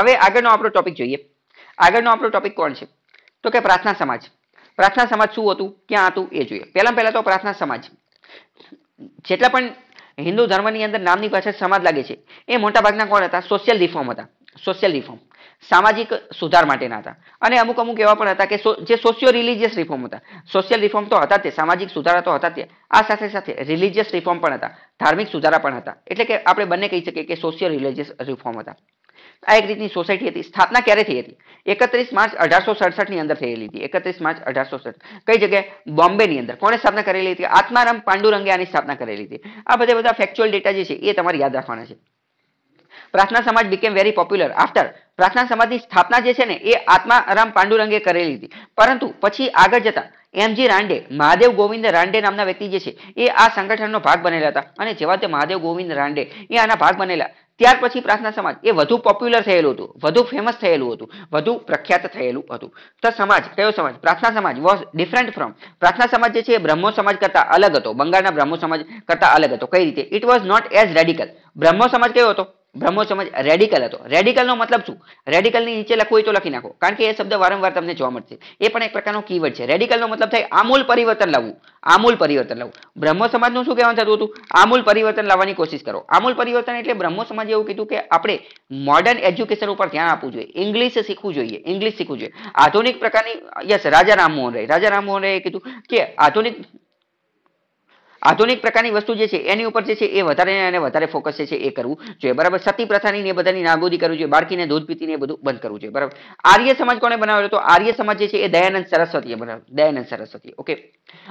હવે આગળનો આપણો ટોપિક જોઈએ આગળનો આપણો ટોપિક કોણ છે તો કે પ્રાર્થના સમાજ પ્રાર્થના સમાજ શું હતું ક્યાં હતું એ જોઈએ પહેલા પહેલા તો પ્રાર્થના સમાજ જેટલા પણ હિન્દુ ધર્મની અંદર નામની પાછળ સમાજ લાગે છે એ મોટાભાગના કોણ હતા સોશિયલ રિફોર્મ હતા સોશિયલ રિફોર્મ સામાજિક સુધાર માટેના હતા અને અમુક અમુક એવા પણ હતા કે જે સોશિયો રિલિજિયસ રિફોર્મ હતા સોશિયલ રિફોર્મ તો હતા તે સામાજિક સુધારા તો હતા તે આ સાથે સાથે રિલિજિયસ રિફોર્મ પણ હતા ધાર્મિક સુધારા પણ હતા એટલે કે આપણે બંને કહી શકીએ કે સોશિયલ રિલિજિયસ રિફોર્મ હતા આ એક રીતની સોસાયટી હતી સ્થાપના ક્યારે થઈ હતી એકત્રીસ માર્ચ અઢારસો સડસઠની અંદર થયેલી હતી એકત્રીસ માર્ચ અઢારસો સડસઠ કઈ જગ્યાએ બોમ્બેની અંદર કોણે સ્થાપના કરેલી હતી આત્મારામ પાંડુરંગે આની સ્થાપના કરેલી હતી આ બધા બધા ફેક્ચ્યુઅલ ડેટા જે છે એ તમારે યાદ રાખવાના છે પ્રાર્થના સમાજ બીકેમ વેરી પોપ્યુલર આફ્ટર પ્રાર્થના સમાજની સ્થાપના જે છે ને એ આત્મારામ પાંડુરંગે કરેલી હતી પરંતુ પછી આગળ જતા એમજી રાંડે મહાદેવ ગોવિંદ રાંડે નામના વ્યક્તિ જે છે એ આ સંગઠનનો ભાગ બનેલા હતા અને જેવા તે મહાદેવ ગોવિંદ રાંડે એ આના ભાગ બનેલા ત્યાર પછી પ્રાર્થના સમાજ એ વધુ પોપ્યુલર થયેલું હતું વધુ ફેમસ થયેલું હતું વધુ પ્રખ્યાત થયેલું હતું તો સમાજ કયો સમાજ પ્રાર્થના સમાજ વોઝ ડિફરન્ટ ફ્રોમ પ્રાર્થના સમાજ જે છે એ બ્રહ્મો સમાજ કરતા અલગ હતો બંગાળના બ્રહ્મો સમાજ કરતા અલગ હતો કઈ રીતે it was not as radical Brahmo Samaj કયો હતો બ્રહ્મો સમાજ રેડિકલ હતો રેડિકલનો મતલબ શું રેડિકલની નીચે લખવું હોય તો લખી નાખો કારણ કે એ શબ્દ વારંવાર તમને જોવા મળશે એ પણ એક પ્રકારનો કીવર્ડ છે રેડિકલનો મતલબ થાય આમૂલ પરિવર્તન લાવવું આમૂલ પરિવર્તન લાવવું બ્રહ્મ સમાજનું શું કહેવાનું થતું હતું આમૂલ પરિવર્તન લાવવાની કોશિશ કરો આમૂલ પરિવર્તન એટલે બ્રહ્મ સમાજે એવું કીધું કે આપણે મોડર્ન એજ્યુકેશન ઉપર ધ્યાન આપવું જોઈએ ઇંગ્લિશ શીખવું જોઈએ ઇંગ્લિશ શીખવું જોઈએ આધુનિક પ્રકારની યસ રાજા રામમોહન રાય રાજા રામમોહન રાયે કીધું કે આધુનિક આધુનિક પ્રકારની વસ્તુ જે છે એની ઉપર જે છે એ વધારે અને વધારે ફોકસ છે એ કરવું જોઈએ બરાબર સતી પ્રથાની ને બધાની નાબૂદી કરવી જોઈએ બાળકીને દૂધ પીતીને ને બધું બંધ કરવું જોઈએ બરાબર આર્ય સમાજ કોને બનાવ્યો તો આર્ય સમાજ જે છે એ દયાનંદ સરસ્વતીએ બનાવ્યો દયાનંદ સરસ્વતી ઓકે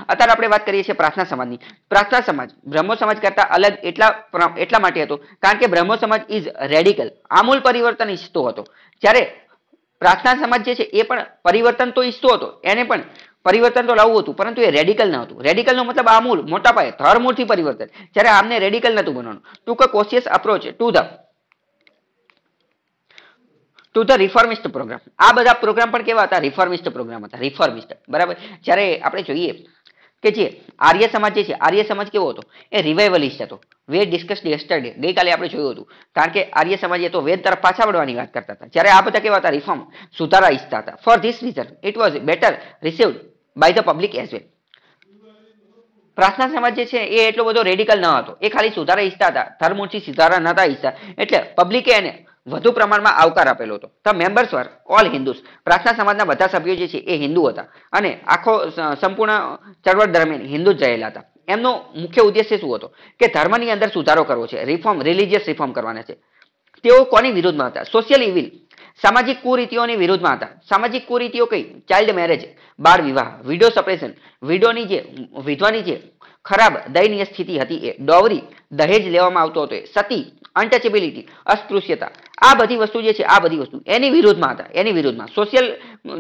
અત્યારે આપણે વાત કરીએ છીએ પ્રાર્થના સમાજની પ્રાર્થના સમાજ બ્રહ્મો સમાજ કરતા અલગ એટલા એટલા માટે હતો કારણ કે બ્રહ્મો સમાજ ઇઝ રેડિકલ આમૂલ પરિવર્તન ઈચ્છતો હતો જ્યારે પ્રાર્થના સમાજ જે છે એ પણ પરિવર્તન તો ઈચ્છતો હતો એને પણ પરિવર્તન તો લાવવું હતું પરંતુ એ રેડિકલ ન હતું રેડિકલનો મતલબ આ મૂળ મોટા પાયે થર મૂળથી પરિવર્તન જ્યારે આમને રેડિકલ નહોતું બનવાનું ટૂંક cautious approach to the to the reformist program આ બધા પ્રોગ્રામ પણ કેવા હતા રિફોર્મિસ્ટ પ્રોગ્રામ હતા રિફોર્મિસ્ટ બરાબર જ્યારે આપણે જોઈએ કે જે આર્ય સમાજ જે છે આર્ય સમાજ કેવો હતો એ રિવાઇવલિસ્ટ હતો વેદ ડિસ્કસ યસ્ટરડે ગઈકાલે આપણે જોયું હતું કારણ કે આર્ય સમાજ એ તો વેદ તરફ પાછા વળવાની વાત કરતા હતા જ્યારે આ બધા કેવા હતા રિફોર્મ સુધારા ઈચ્છતા હતા for this reason it was better received by the public as well Prarthana Samaj જે છે એ એટલો બધો રેડિકલ ન હતો એ ખાલી સુધારા ઈચ્છતા હતા ધર્મૂર્તિ સુધારા નતા ઈચ્છતા એટલે પબ્લિકે એને વધુ પ્રમાણમાં આવકાર આપેલો હતો the members were all Hindus Prarthana સમાજના બધા સભ્યો જે છે એ હિન્દુ હતા અને આખો સંપૂર્ણ ચળવળ દરમિયાન હિન્દુ જ રહેલા હતા એમનો મુખ્ય ઉદ્દેશ્ય શું હતો કે ધર્મની અંદર સુધારો કરવો છે રિફોર્મ રિલિજિયસ રિફોર્મ કરવાના છે તેઓ કોની વિરુદ્ધમાં હતા સોશિયલ ઇવિલ સામાજિક કુરીતિઓની વિરુદ્ધમાં હતા સામાજિક કુરીતિઓ કઈ ચાઇલ્ડ મેરેજ બાળ વિવાહ વિડો સપરેશન વિડોની જે વિધવાની જે ખરાબ દયનીય સ્થિતિ હતી એ ડોવરી દહેજ લેવામાં આવતો હતો એ સતી અનટચેબિલિટી અસ્પૃશ્યતા આ બધી વસ્તુ જે છે આ બધી વસ્તુ એની વિરુદ્ધમાં હતા એની વિરુદ્ધમાં સોશિયલ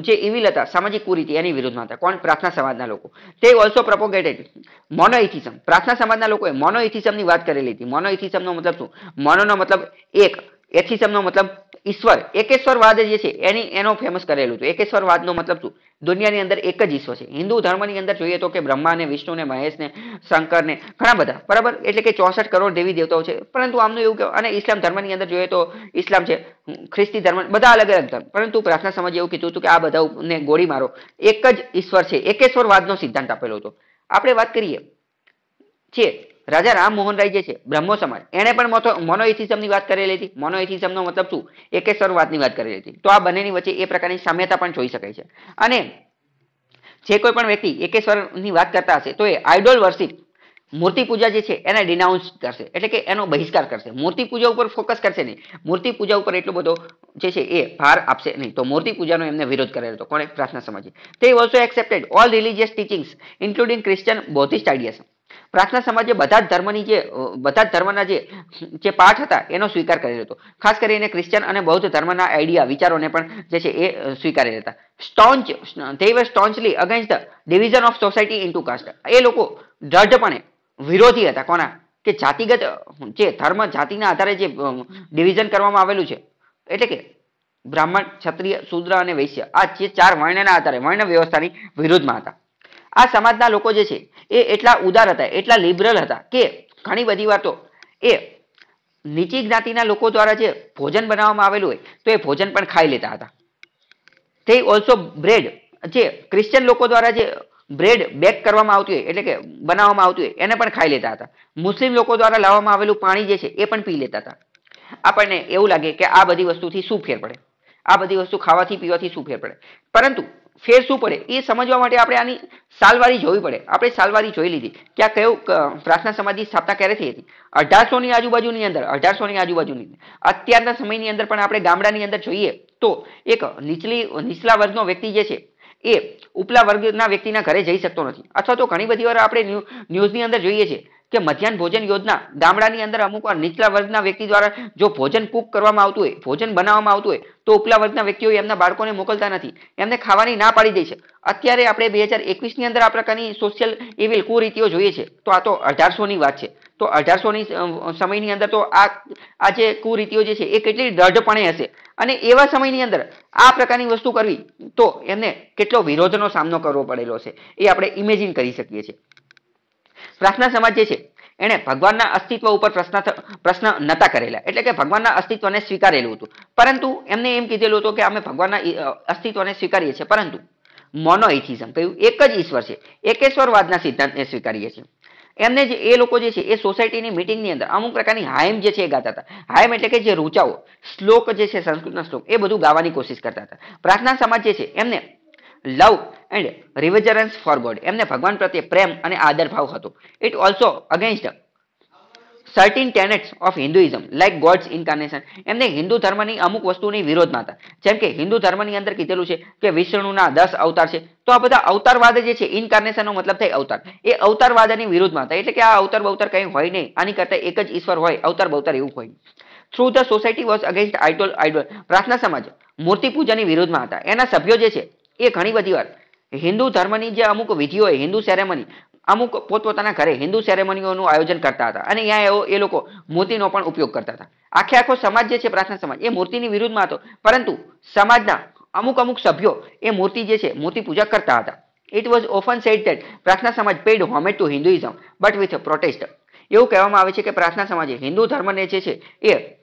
જે ઇવિલ હતા સામાજિક કુરીતિ એની વિરુદ્ધમાં હતા કોણ પ્રાર્થના સમાજના લોકો તે ઓલ્સો પ્રપોગેટેડ મોનોઇથિસમ પ્રાર્થના સમાજના લોકોએ મોનોઇથિસમની વાત કરેલી હતી મોનોઇથિસમનો મતલબ શું મોનોનો મતલબ એક એથિસમનો મતલબ ઈશ્વર એકેશ્વરવાદ જે છે એની એનો ફેમસ કરેલું હતું એકેશ્વરવાદનો મતલબ શું દુનિયાની અંદર એક જ ઈશ્વર છે હિન્દુ ધર્મની અંદર જોઈએ તો કે બ્રહ્માને વિષ્ણુને મહેશને શંકરને ઘણા બધા બરાબર એટલે કે ચોસઠ કરોડ દેવી દેવતાઓ છે પરંતુ આમનું એવું કે અને ઇસ્લામ ધર્મની અંદર જોઈએ તો ઇસ્લામ છે ખ્રિસ્તી ધર્મ બધા અલગ અલગ ધર્મ પરંતુ પ્રાર્થના સમજ એવું કીધું હતું કે આ બધાને ગોળી મારો એક જ ઈશ્વર છે એકેશ્વરવાદનો સિદ્ધાંત આપેલો હતો આપણે વાત કરીએ છે રાજા રામ મોહન રાય જે છે બ્રહ્મો સમાજ એણે પણ મોનોઇથિઝમની વાત કરેલી હતી મોનોઇથિઝમનો મતલબ શું એકેશ્વરવાદની વાત કરેલી હતી તો આ બંનેની વચ્ચે એ પ્રકારની સામ્યતા પણ જોઈ શકાય છે અને જે કોઈ પણ વ્યક્તિ એકેશ્વરની વાત કરતા હશે તો એ આઇડોલ વર્શિપ મૂર્તિ પૂજા જે છે એને ડિનાઉન્સ કરશે એટલે કે એનો બહિષ્કાર કરશે મૂર્તિ પૂજા ઉપર ફોકસ કરશે નહીં મૂર્તિ પૂજા ઉપર એટલો બધો જે છે એ ભાર આપશે નહીં તો મૂર્તિ પૂજાનો એમને વિરોધ કરેલો હતો કોણે પ્રાર્થના સમાજે તે also accepted all religious teachings including Christian Buddhist ideas Prarthana સમાજે બધા જ ધર્મની જે બધા જ ધર્મના જે પાઠ હતા એનો સ્વીકાર કરેલો હતો ખાસ કરીને ક્રિશ્ચિયન અને બૌદ્ધ ધર્મના આઈડિયા વિચારોને પણ જે છે એ સ્વીકારેલા હતા staunch they were staunchly against the division of society into caste એ લોકો દ્રઢપણે વિરોધી હતા કોના કે જાતિગત જે ધર્મ જાતિના આધારે જે ડિવિઝન કરવામાં આવેલું છે એટલે કે બ્રાહ્મણ ક્ષત્રિય શુદ્ર અને વૈશ્ય આ જે ચાર વર્ણના આધારે વર્ણ વ્યવસ્થાની વિરોધમાં હતા આ સમાજના લોકો જે છે એ એટલા ઉદાર હતા એટલા લિબરલ હતા કે ઘણી બધી વાતો એ નીચી જ્ઞાતિના લોકો દ્વારા જે ભોજન બનાવવામાં આવેલું હોય તો એ ભોજન પણ ખાઈ લેતા હતા તે ઓલસો બ્રેડ જે ક્રિશ્ચિયન લોકો દ્વારા જે બ્રેડ બેક કરવામાં આવતું હોય એટલે કે બનાવવામાં આવતું હોય એને પણ ખાઈ લેતા હતા મુસ્લિમ લોકો દ્વારા લાવવામાં આવેલું પાણી જે છે એ પણ પી લેતા હતા આપણને એવું લાગે કે આ બધી વસ્તુથી શું ફેર પડે આ બધી વસ્તુ ખાવાથી પીવાથી શું ફેર પડે પરંતુ ફેર શું પડે એ સમજવા માટે આપણે આની સાલવારી જોવી પડે આપણે સાલવારી જોઈ લીધી કે આ કયો પ્રાર્થના સમાજની સ્થાપના ક્યારે થઈ હતી અઢારસોની આજુબાજુની અંદર અઢારસોની આજુબાજુની અત્યારના સમયની અંદર પણ આપણે ગામડાની અંદર જોઈએ તો એક નીચલી નીચલા વર્ગનો વ્યક્તિ જે છે એ ઉપલા વર્ગના વ્યક્તિના ઘરે જઈ શકતો નથી અથવા તો ઘણી બધી વાર આપણે ન્યૂઝની અંદર જોઈએ છીએ કે મધ્યાહન ભોજન યોજના ગામડાની અંદર અમુક નીચલા વર્ગના વ્યક્તિ દ્વારા જો ભોજન કુક કરવામાં આવતું હોય ભોજન બનાવવામાં આવતું હોય તો ઉપલા વર્ગના વ્યક્તિઓ એમના બાળકોને મોકલતા નથી એમને ખાવાની ના પાડી દે છે અત્યારે આપણે બે હજાર એકવીસની અંદર આ પ્રકારની સોશિયલ એવી કુરીતિઓ જોઈએ છે તો આ તો અઢારસોની વાત છે તો અઢારસોની સમયની અંદર તો આ આ જે કુરીતિઓ જે છે એ કેટલી દ્રઢપણે હશે અને એવા સમયની અંદર આ પ્રકારની વસ્તુ કરવી તો એમને કેટલો વિરોધનો સામનો કરવો પડેલો છે એ આપણે ઇમેજિન કરી શકીએ છીએ પ્રાર્થના સમાજ જે છે એણે ભગવાનના અસ્તિત્વ ઉપર પ્રશ્ન પ્રશ્ન નતા કરેલા એટલે કે ભગવાનના અસ્તિત્વને સ્વીકારેલું હતું પરંતુ એમને એમ કીધેલું હતું કે અમે ભગવાનના અસ્તિત્વને સ્વીકારીએ છીએ પરંતુ મોનોઇથિઝમ કહ્યું એક જ ઈશ્વર છે એકેશ્વરવાદના સિદ્ધાંતને સ્વીકારીએ છીએ એમને જે એ લોકો જે છે એ સોસાયટીની મિટિંગની અંદર અમુક પ્રકારની હાયમ જે છે એ ગાતા હતા હાયમ એટલે કે જે રૂચાઓ શ્લોક જે છે સંસ્કૃતના શ્લોક એ બધું ગાવાની કોશિશ કરતા હતા પ્રાર્થના સમાજ જે છે એમને love and reverence for God એમને ભગવાન પ્રત્યે પ્રેમ અને આદર ભાવ હતો it also against certain tenets of Hinduism like gods incarnation એમને હિન્દુ ધર્મની અમુક વસ્તુની વિરોધમાં હતા જેમ કે હિન્દુ ધર્મની અંદર કીધેલું છે કે વિષ્ણુના દસ અવતાર છે તો આ બધા અવતારવાદ જે છે ઇન્કાર્નેશનનો મતલબ થાય અવતાર એ અવતારવાદની વિરોધમાં હતા એટલે કે આ અવતાર બવતાર કંઈ હોય નહીં આની કરતાં એક જ ઈશ્વર હોય અવતાર બવતાર એવું હોય through the society was against idol idol Prarthana Samaj મૂર્તિ પૂજાની વિરોધમાં હતા એના સભ્યો જે છે એ ઘણી બધી વાર હિન્દુ ધર્મની જે અમુક વિધિઓ હિન્દુ સેરેમની અમુક પોતપોતાના ઘરે હિન્દુ સેરેમનીઓનું આયોજન કરતા હતા અને અહીંયા એવો એ લોકો મૂર્તિનો પણ ઉપયોગ કરતા હતા આખે આખો સમાજ જે છે પ્રાર્થના સમાજ એ મૂર્તિની વિરુદ્ધમાં હતો પરંતુ સમાજના અમુક અમુક સભ્યો એ મૂર્તિ જે છે મૂર્તિ પૂજા કરતા હતા it was often said that Prarthana Samaj paid homage to Hinduism but with protest એવું કહેવામાં આવે છે કે પ્રાર્થના સમાજે હિન્દુ ધર્મને જે છે એ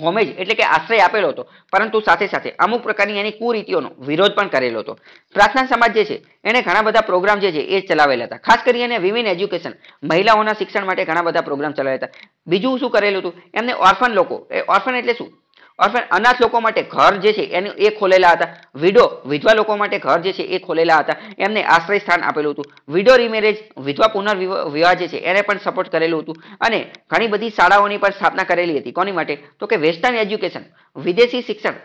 હોમેજ એટલે કે આશ્રય આપેલો હતો પરંતુ સાથે સાથે અમુક પ્રકારની એની કુરીતિઓનો વિરોધ પણ કરેલો હતો પ્રાર્થના સમાજ જે છે એણે ઘણા બધા પ્રોગ્રામ જે છે એ ચલાવેલા હતા ખાસ કરીને વિવિન એજ્યુકેશન મહિલાઓના શિક્ષણ માટે ઘણા બધા પ્રોગ્રામ ચલાવ્યા હતા બીજું શું કરેલું હતું એમને ઓર્ફન લોકો એ ઓર્ફન એટલે શું અર્થાત અનાથ લોકો માટે ઘર જે છે એને એ ખોલેલા હતા વિડો વિધવા લોકો માટે ઘર જે છે એ ખોલેલા હતા એમને આશ્રય સ્થાન આપેલું હતું વિડો રિમેરેજ વિધવા પુનર્વિવાહ જે છે એને પણ સપોર્ટ કરેલું હતું અને ઘણી બધી શાળાઓની પણ સ્થાપના કરેલી હતી કોની માટે તો કે વેસ્ટર્ન એજ્યુકેશન વિદેશી શિક્ષણ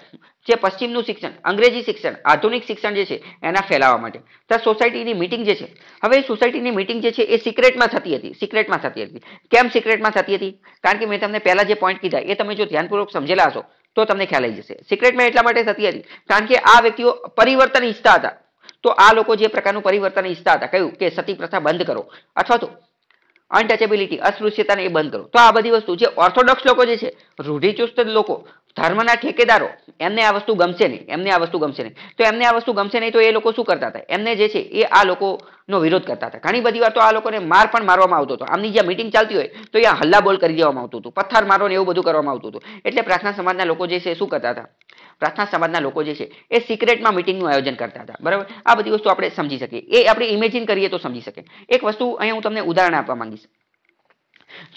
જે પશ્ચિમનું શિક્ષણ અંગ્રેજી શિક્ષણ આધુનિક શિક્ષણ જે છે એના ફેલાવા માટે તો સોસાયટીની મિટિંગ જે છે હવે સોસાયટીની મિટિંગ જે છે એ સિક્રેટમાં થતી હતી સિક્રેટમાં થતી હતી કેમ સિક્રેટમાં થતી હતી કારણ કે મેં તમને પહેલા જે પોઈન્ટ કીધા એ તમે જો ધ્યાનપૂર્વક સમજેલા હશો તો તમને ખ્યાલ આવી જશે સિક્રેટમાં એટલા માટે થતી હતી કારણ કે આ વ્યક્તિઓ પરિવર્તન ઈચ્છતા હતા તો આ લોકો જે પ્રકારનું પરિવર્તન ઈચ્છતા હતા કહ્યું કે સતી પ્રથા બંધ કરો અથવા તો અનટચેબિલિટી અસ્પૃશ્યતાને એ બંધ કરો તો આ બધી વસ્તુ જે ઓર્થોડોક્સ લોકો જે છે રૂઢિચુસ્ત લોકો ધર્મના ઠેકેદારો એમને આ વસ્તુ ગમશે નહીં એમને આ વસ્તુ ગમશે નહીં તો એમને આ વસ્તુ ગમશે નહીં તો એ લોકો શું કરતા હતા એમને જે છે એ આ લોકોનો વિરોધ કરતા હતા ઘણી બધી વાર તો આ લોકોને માર પણ મારવામાં આવતો હતો આમની જ્યાં મિટિંગ ચાલતી હોય તો ત્યાં હલ્લા બોલ કરી દેવામાં આવતું હતું પથ્થર મારો ને એવું બધું કરવામાં આવતું હતું એટલે પ્રાર્થના સમાજના લોકો જે છે શું કરતા હતા પ્રાર્થના સમાજના લોકો જે છે એ સિક્રેટમાં મિટિંગનું આયોજન કરતા હતા બરાબર આ બધી વસ્તુ આપણે સમજી શકીએ એ આપણે ઇમેજિન કરીએ તો સમજી શકે એક વસ્તુ અહીંયા હું તમને ઉદાહરણ આપવા માંગીશ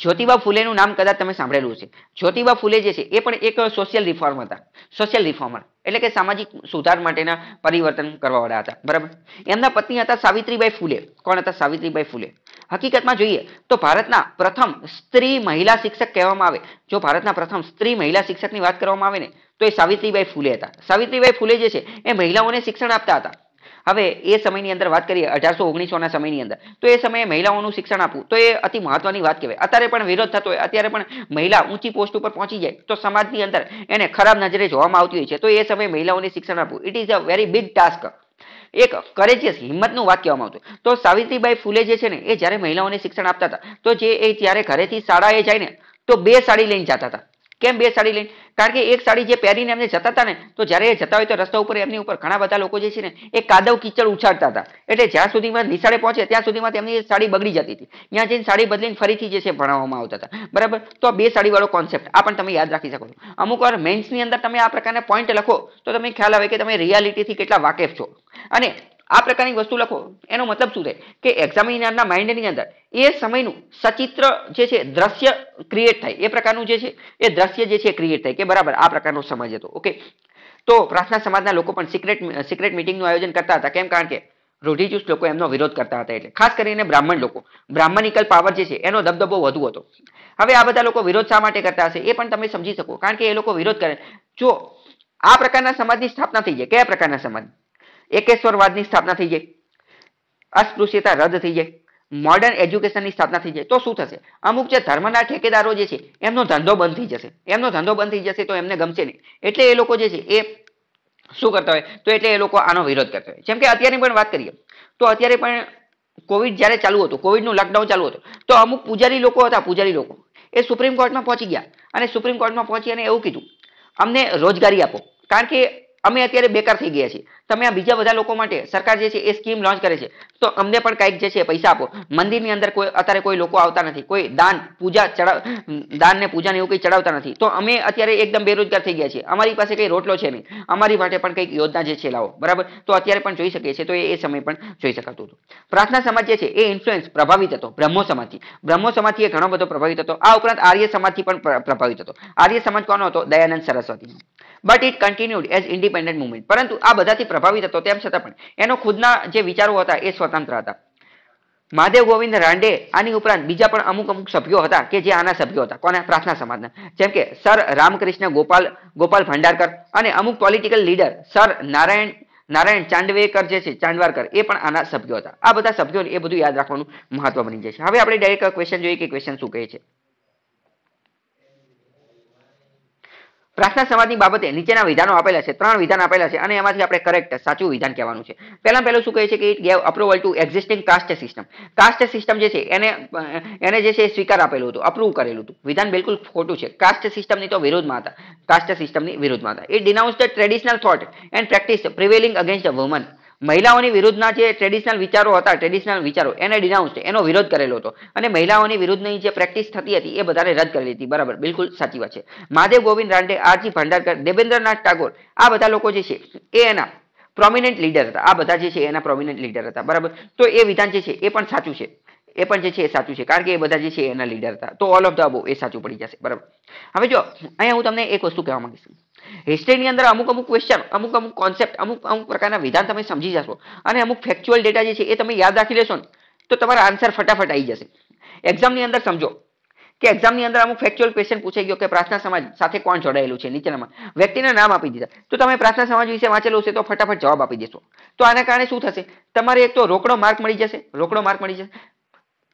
જ્યોતિબા ફુલેનું નામ કદાચ તમે સાંભળેલું છે જ્યોતિબા ફુલે જે છે એ પણ એક સોશિયલ રિફોર્મ હતા સોશિયલ રિફોર્મર એટલે કે સામાજિક સુધાર માટેના પરિવર્તન કરવાવાળા હતા બરાબર એમના પત્ની હતા સાવિત્રીબાઈ ફુલે કોણ હતા સાવિત્રીબાઈ ફુલે હકીકતમાં જોઈએ તો ભારતના પ્રથમ સ્ત્રી મહિલા શિક્ષક કહેવામાં આવે જો ભારતના પ્રથમ સ્ત્રી મહિલા શિક્ષકની વાત કરવામાં આવે ને તો એ સાવિત્રીબાઈ ફુલે હતા સાવિત્રીબાઈ ફુલે જે છે એ મહિલાઓને શિક્ષણ આપતા હતા હવે એ સમયની અંદર વાત કરીએ અઢારસો ઓગણીસોના સમયની અંદર તો એ સમયે મહિલાઓનું શિક્ષણ આપવું તો એ અતિ મહત્વની વાત કહેવાય અત્યારે પણ વિરોધ થતો હોય અત્યારે પણ મહિલા ઊંચી પોસ્ટ ઉપર પહોંચી જાય તો સમાજની અંદર એને ખરાબ નજરે જોવામાં આવતી હોય છે તો એ સમયે મહિલાઓને શિક્ષણ આપવું it is a very big task એક કરેજિયસ હિંમતનું વાત કહેવામાં આવતું તો સાવિત્રીબાઈ ફૂલે જે છે ને એ જ્યારે મહિલાઓને શિક્ષણ આપતા હતા તો જે એ ત્યારે ઘરેથી શાળાએ જાય ને તો બે સાડી લઈને જતા હતા કેમ બે સાડી લઈને કારણ કે એક સાડી જે પહેરીને એમને જતા હતા ને તો જ્યારે એ જતા હોય તો રસ્તા ઉપર એમની ઉપર ઘણા બધા લોકો જે છે ને એ કાદવ કીચડ ઉછાળતા હતા એટલે જ્યાં સુધીમાં નિશાળે પહોંચે ત્યાં સુધીમાં તેમની સાડી બગડી જતી હતી ત્યાં જઈને સાડી બદલીને ફરીથી જે છે ભણાવવામાં આવતા હતા બરાબર તો આ બે સાડીવાળો કોન્સેપ્ટ આ પણ તમે યાદ રાખી શકો છો અમુક વાર મેન્સની અંદર તમે આ પ્રકારના પોઈન્ટ લખો તો તમે ખ્યાલ આવે કે તમે રિયાલિટીથી કેટલા વાકેફ છો અને આ પ્રકારની વસ્તુ લખો એનો મતલબ શું થાય કે એક્ઝામિનરના માઇન્ડની અંદર એ સમયનું સચિત્ર જે છે દ્રશ્ય ક્રિએટ થાય એ પ્રકારનું જે છે એ દ્રશ્ય જે છે ક્રિએટ થાય કે બરાબર આ પ્રકારનો સમાજ હતો ઓકે તો પ્રાર્થના સમાજના લોકો પણ સિક્રેટ સિક્રેટ મિટિંગનું આયોજન કરતા હતા કેમ કારણ કે રૂઢિચુસ્ત લોકો એમનો વિરોધ કરતા હતા એટલે ખાસ કરીને બ્રાહ્મણ લોકો બ્રાહ્મણિકલ પાવર જે છે એનો દબદબો વધુ હતો હવે આ બધા લોકો વિરોધ શા માટે કરતા હશે એ પણ તમે સમજી શકો કારણ કે એ લોકો વિરોધ કરે જો આ પ્રકારના સમાજની સ્થાપના થઈ જાય કયા પ્રકારના સમાજ એકેશ્વરવાદની સ્થાપના થઈ જાય અસ્પૃશ્યતા રદ થઈ જાય મોડર્ન એજ્યુકેશનની સ્થાપના થઈ જાય તો શું થશે અમુક જે ધર્મના ઠેકેદારો જે છે એમનો ધંધો બંધ થઈ જશે એમનો ધંધો બંધ થઈ જશે તો એમને ગમશે નહીં એટલે એ લોકો જે છે એ શું કરતા હોય તો એટલે એ લોકો આનો વિરોધ કરતા હોય જેમ કે અત્યારની પણ વાત કરીએ તો અત્યારે પણ કોવિડ જ્યારે ચાલુ હતું કોવિડનું લોકડાઉન ચાલુ હતું તો અમુક પૂજારી લોકો હતા પૂજારી લોકો એ સુપ્રીમ કોર્ટમાં પહોંચી ગયા અને સુપ્રીમ કોર્ટમાં પહોંચી અને એવું કીધું અમને રોજગારી આપો કારણ કે અમે અત્યારે બેકાર થઈ ગયા છીએ તમે આ બીજા બધા લોકો માટે સરકાર જે છે એ સ્કીમ લોન્ચ કરે છે તો અમને પણ કંઈક જે છે પૈસા આપો મંદિરની અંદર કોઈ અત્યારે કોઈ લોકો આવતા નથી કોઈ દાન પૂજા ચડાવ દાન ને પૂજાને એવું કંઈ ચડાવતા નથી તો અમે અત્યારે એકદમ બેરોજગાર થઈ ગયા છીએ અમારી પાસે કંઈ રોટલો છે નહીં અમારી માટે પણ કંઈક યોજના જે છે લાવો બરાબર તો અત્યારે પણ જોઈ શકીએ છીએ તો એ સમય પણ જોઈ શકાતું હતું પ્રાર્થના સમાજ જે છે એ ઇન્ફ્લુએન્સ પ્રભાવિત હતો બ્રહ્મો સમાજથી બ્રહ્મો સમાજથી એ ઘણો બધો પ્રભાવિત હતો આ ઉપરાંત આર્ય સમાજથી પણ પ્રભાવિત હતો આર્ય સમાજ કોનો હતો Dayanand Saraswati but it continued as independent independent movement પરંતુ આ બધાથી પ્રભાવિત હતો તેમ છતાં પણ એનો ખુદના જે વિચારો હતા એ સ્વતંત્ર હતા મહાદેવ ગોવિંદ રાંડે આની ઉપરાંત બીજા પણ અમુક અમુક સભ્યો હતા કે જે આના સભ્યો હતા કોના પ્રાર્થના સમાજના જેમ કે સર રામકૃષ્ણ ગોપાલ ગોપાલ ભંડારકર અને અમુક political leader sir Narayan Narayan Chandavarkar જે છે ચાંદવારકર એ પણ આના સભ્યો હતા આ બધા સભ્યો એ બધું યાદ રાખવાનું મહત્વ બની જાય છે હવે આપણે ડાયરેક્ટ ક્વેશ્ચન જોઈએ કે ક્વેશ્ચન શું કહે છે પ્રાર્થના સમાજની બાબતે નીચેના વિધાનો આપેલા છે ત્રણ વિધાન આપેલા છે અને એમાંથી આપણે કરેક્ટ સાચું વિધાન કહેવાનું છે પહેલા પહેલું શું કહે છે કે it gave approval to existing caste system caste system જે છે એને એને જે છે સ્વીકાર આપેલું હતું અપ્રુવ કરેલું હતું વિધાન બિલકુલ ખોટું છે કાસ્ટ સિસ્ટમની તો વિરોધમાં હતા કાસ્ટ સિસ્ટમની વિરોધમાં હતા it denounce the traditional thought and practice prevailing against woman મહિલાઓની વિરુદ્ધના જે ટ્રેડિશનલ વિચારો હતા ટ્રેડિશનલ વિચારો એને ડિનાઉન્સ એનો વિરોધ કરેલો હતો અને મહિલાઓની વિરુદ્ધની જે પ્રેક્ટિસ થતી હતી એ બધાને રદ કરી હતી બરાબર બિલકુલ સાચી વાત છે મહાદેવ ગોવિંદ રાંડે આરજી ભંડારકર દેવેન્દ્રનાથ ટાગોર આ બધા લોકો જે છે એ એના પ્રોમિનન્ટ લીડર હતા આ બધા જે છે એના પ્રોમિનન્ટ લીડર હતા બરાબર તો એ વિધાન જે છે એ પણ સાચું છે એ પણ જે છે એ સાચું છે કારણ કે એ બધા જે છે એના લીડર હતા તો ઓલ ઓફ ધ અબો એ સાચું પડી જશે બરાબર હવે જો અહીંયા હું તમને એક વસ્તુ કહેવા માંગીશ હિસ્ટ્રીની અંદર અમુક અમુક ક્વેશ્ચન અમુક અમુક કોન્સેપ્ટ અમુક અમુક પ્રકારના વિધાન તમે સમજી જશો અને અમુક ફેક્ચ્યુઅલ ડેટા જે છે એ તમે યાદ રાખી લેશો ને તો તમારા આન્સર ફટાફટ આવી જશે એક્ઝામની અંદર સમજો કે એક્ઝામની અંદર અમુક ફેક્ચ્યુઅલ ક્વેશ્ચન પૂછાઈ ગયો કે પ્રાર્થના સમાજ સાથે કોણ જોડાયેલું છે નીચેનામાં વ્યક્તિના નામ આપી દીધા તો તમે પ્રાર્થના સમાજ વિશે વાંચેલું છે તો ફટાફટ જવાબ આપી દેશો તો આના કારણે શું થશે તમારે એક તો રોકડો માર્ક મળી જશે રોકડો માર્ક મળી જશે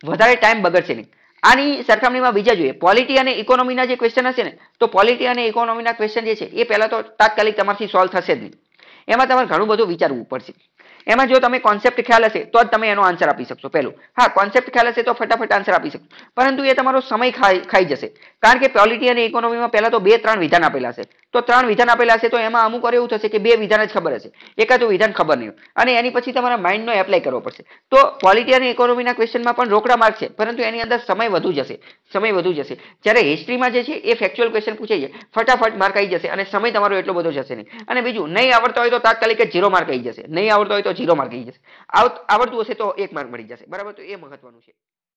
વધારે ટાઈમ બગડશે નહીં આની સરખામણીમાં બીજા જોઈએ પોલિટી અને ઇકોનોમીના જે ક્વેશ્ચન હશે ને તો પોલિટી અને ઇકોનોમીના ક્વેશ્ચન જે છે એ પહેલાં તો તાત્કાલિક તમારથી સોલ્વ થશે જ નહીં એમાં તમારે ઘણું બધું વિચારવું પડશે એમાં જો તમે કોન્સેપ્ટ ખ્યાલ હશે તો જ તમે એનો આન્સર આપી શકશો પહેલું હા કોન્સેપ્ટ ખ્યાલ હશે તો ફટાફટ આન્સર આપી શકશો પરંતુ એ તમારો સમય ખાઈ ખાઈ જશે કારણ કે પોલિટી અને ઇકોનોમીમાં પહેલાં તો બે ત્રણ વિધાન આપેલા હશે તો ત્રણ વિધાન આપેલા હશે તો એમાં અમુક વાર એવું થશે કે બે વિધાન જ ખબર હશે એકાદું વિધાન ખબર નહીં અને એની પછી તમારા માઇન્ડનો એપ્લાય કરવો પડશે તો પોલિટી અને ઇકોનોમીના ક્વેશ્ચનમાં પણ રોકડા માર્ક છે પરંતુ એની અંદર સમય વધુ જશે સમય વધુ જશે જ્યારે હિસ્ટ્રીમાં જે છે એ ફેક્ચ્યુઅલ ક્વેશ્ચન પૂછાઈ જાય ફટાફટ માર્ક આવી જશે અને સમય તમારો એટલો બધો જશે નહીં અને બીજું નહીં આવડતો હોય તો તાત્કાલિક જીરો માર્ક આવી જશે નહીં આવડતો હોય તો જીરો માર્ક આવી જશે આવડતું હશે તો એક માર્ક મળી જશે બરાબર તો એ મહત્વનું છે